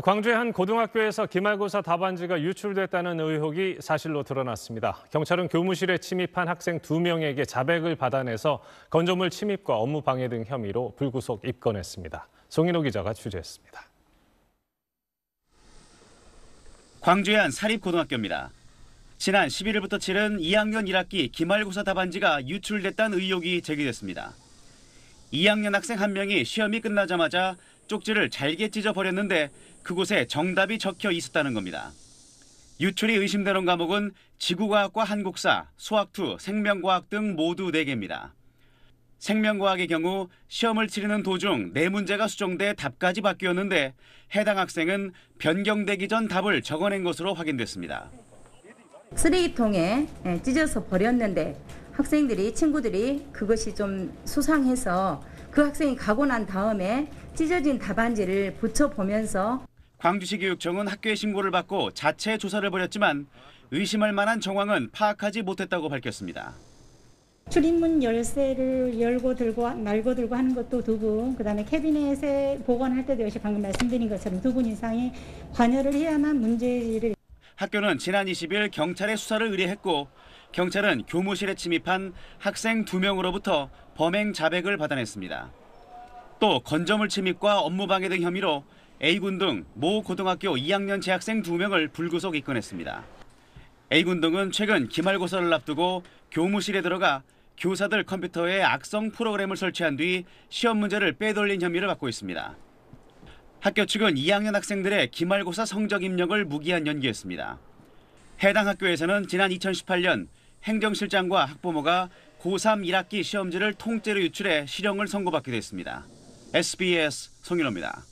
광주의 한 고등학교에서 기말고사 답안지가 유출됐다는 의혹이 사실로 드러났습니다. 경찰은 교무실에 침입한 학생 2명에게 자백을 받아내서 건조물 침입과 업무 방해 등 혐의로 불구속 입건했습니다. 송인호 기자가 취재했습니다. 광주의 한 사립고등학교입니다. 지난 11일부터 치른 2학년 1학기 기말고사 답안지가 유출됐다는 의혹이 제기됐습니다. 2학년 학생 한 명이 시험이 끝나자마자 쪽지를 잘게 찢어 버렸는데 그곳에 정답이 적혀 있었다는 겁니다. 유출이 의심되는 과목은 지구과학과 한국사, 수학2, 생명과학 등 모두 4개입니다. 생명과학의 경우 시험을 치르는 도중 4문제가 수정돼 답까지 바뀌었는데 해당 학생은 변경되기 전 답을 적어낸 것으로 확인됐습니다. 쓰레기통에 예, 찢어서 버렸는데 학생들이 친구들이 그것이 좀 수상해서 그 학생이 가고 난 다음에 찢어진 답안지를 붙여보면서 광주시 교육청은 학교의 신고를 받고 자체 조사를 벌였지만 의심할 만한 정황은 파악하지 못했다고 밝혔습니다. 출입문 열쇠를 열고 들고 날고 들고 하는 것도 두 분, 그다음에 캐비넷에 보관할 때도 역시 방금 말씀드린 것처럼 두 분 이상이 관여를 해야만 문제를 학교는 지난 20일 경찰에 수사를 의뢰했고 경찰은 교무실에 침입한 학생 2명으로부터 범행 자백을 받아냈습니다. 또 건조물 침입과 업무방해 등 혐의로 A군 등 모 고등학교 2학년 재학생 2명을 불구속 입건했습니다. A군 등은 최근 기말고사를 앞두고 교무실에 들어가 교사들 컴퓨터에 악성 프로그램을 설치한 뒤 시험 문제를 빼돌린 혐의를 받고 있습니다. 학교 측은 2학년 학생들의 기말고사 성적 입력을 무기한 연기했습니다. 해당 학교에서는 지난 2018년 행정실장과 학부모가 고3 1학기 시험지를 통째로 유출해 실형을 선고받게 됐습니다. SBS 송윤호입니다.